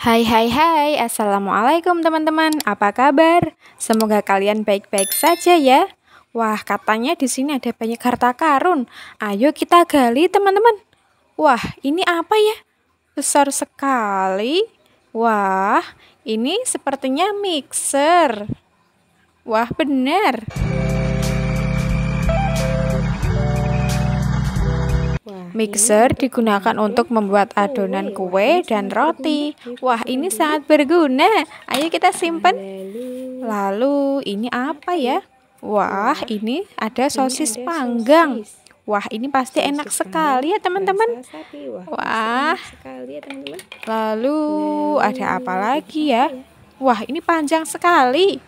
Hai hai hai, Assalamualaikum teman-teman, apa kabar? Semoga kalian baik-baik saja ya Wah katanya di sini ada banyak harta karun, ayo kita gali teman-teman Wah ini apa ya? Besar sekali Wah ini sepertinya mixer Wah benar Mixer digunakan untuk membuat adonan kue dan roti. Wah, ini sangat berguna. Ayo kita simpan. Lalu, ini apa ya? Wah, ini ada sosis panggang. Wah, ini pasti ya, enak sekali ya, teman-teman. Wah. Lalu, nah, ada apa lagi ya? ya? Wah, ini panjang sekali.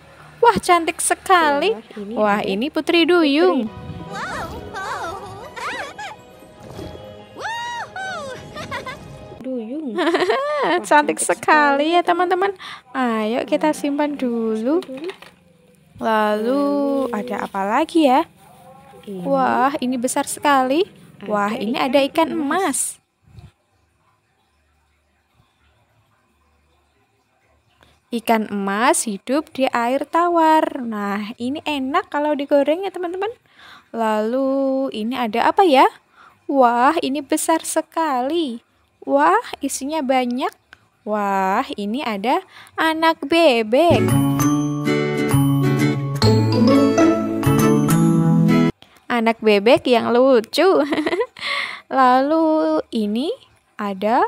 Wah, cantik sekali. Wah, ini Putri Duyung. cantik sekali ya teman-teman ayo kita simpan dulu lalu ada apa lagi ya wah ini besar sekali wah ini ada ikan emas ikan emas hidup di air tawar nah ini enak kalau digoreng ya teman-teman lalu ini ada apa ya wah ini besar sekali Wah, isinya banyak. Wah, ini ada anak bebek. Anak bebek yang lucu. Lalu ini ada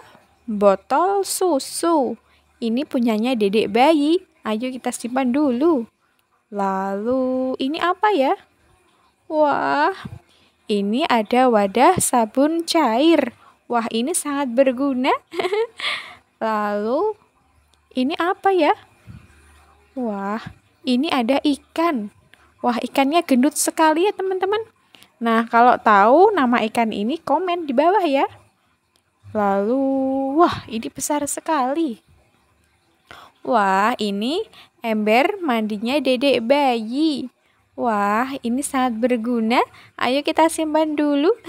botol susu. Ini punyanya dedek bayi. Ayo kita simpan dulu. Lalu ini apa ya? Wah, ini ada wadah sabun cair. Wah, ini sangat berguna. Lalu, ini apa ya? Wah, ini ada ikan. Wah, ikannya gendut sekali ya, teman-teman. Nah, kalau tahu nama ikan ini, komen di bawah ya. Lalu, wah, ini besar sekali. Wah, ini ember mandinya dedek bayi. Wah, ini sangat berguna. Ayo kita simpan dulu.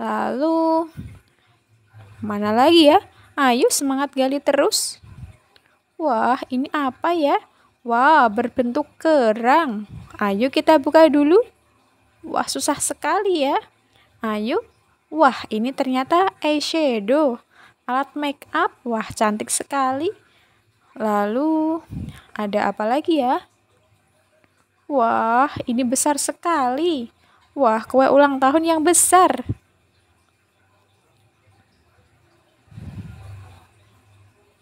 Lalu mana lagi ya? Ayo semangat gali terus. Wah, ini apa ya? Wah, berbentuk kerang. Ayo kita buka dulu. Wah, susah sekali ya. Ayo. Wah, ini ternyata eyeshadow. Alat make up. Wah, cantik sekali. Lalu ada apa lagi ya? Wah, ini besar sekali. Wah, kue ulang tahun yang besar.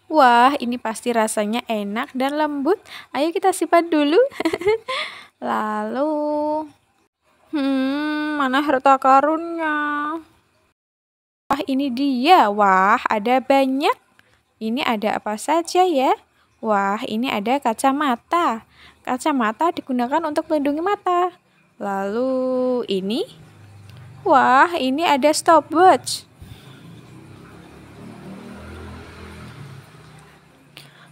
Wah, ini pasti rasanya enak dan lembut. Ayo kita sipat dulu. Lalu, hmm, mana harta karunnya? Wah, ini dia. Wah, ada banyak. Ini ada apa saja ya? Wah, ini ada kacamata. Kacamata digunakan untuk melindungi mata. Lalu, ini? Wah, ini ada stopwatch.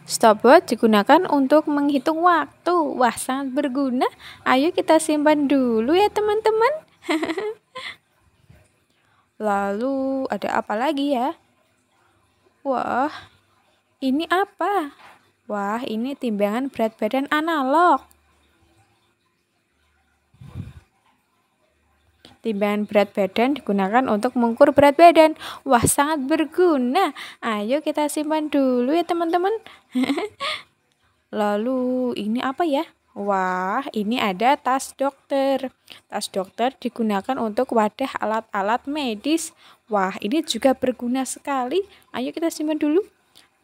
Stopwatch digunakan untuk menghitung waktu. Wah, sangat berguna. Ayo kita simpan dulu ya, teman-teman. Lalu ada apa lagi ya? Wah, ini apa? Wah, ini timbangan berat badan analog. Timbangan berat badan digunakan untuk mengukur berat badan. Wah, sangat berguna. Ayo kita simpan dulu ya, teman-teman. Lalu ini apa ya? Wah, ini ada tas dokter. Tas dokter digunakan untuk wadah alat-alat medis. Wah, ini juga berguna sekali. Ayo kita simpan dulu.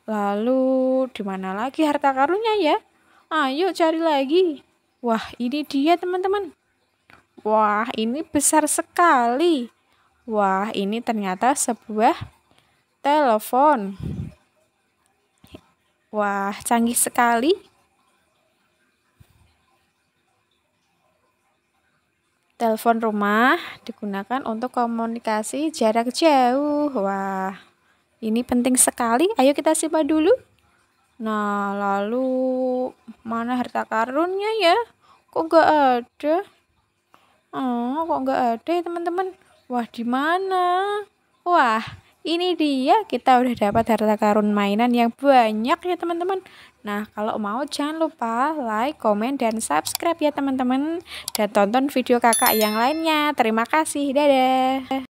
Lalu, di mana lagi harta karunnya ya? Ayo cari lagi. Wah, ini dia teman-teman. Wah, ini besar sekali. Wah, ini ternyata sebuah telepon. Wah, canggih sekali. Telepon rumah digunakan untuk komunikasi jarak jauh. Wah, ini penting sekali. Ayo kita simpan dulu. Nah, lalu mana harta karunnya ya? Kok gak ada? Oh, kok nggak ada ya teman-teman? Wah, di mana? Wah, ini dia kita udah dapat harta karun mainan yang banyak ya teman-teman. Nah, kalau mau jangan lupa like, komen, dan subscribe ya teman-teman. Dan tonton video kakak yang lainnya. Terima kasih, dadah.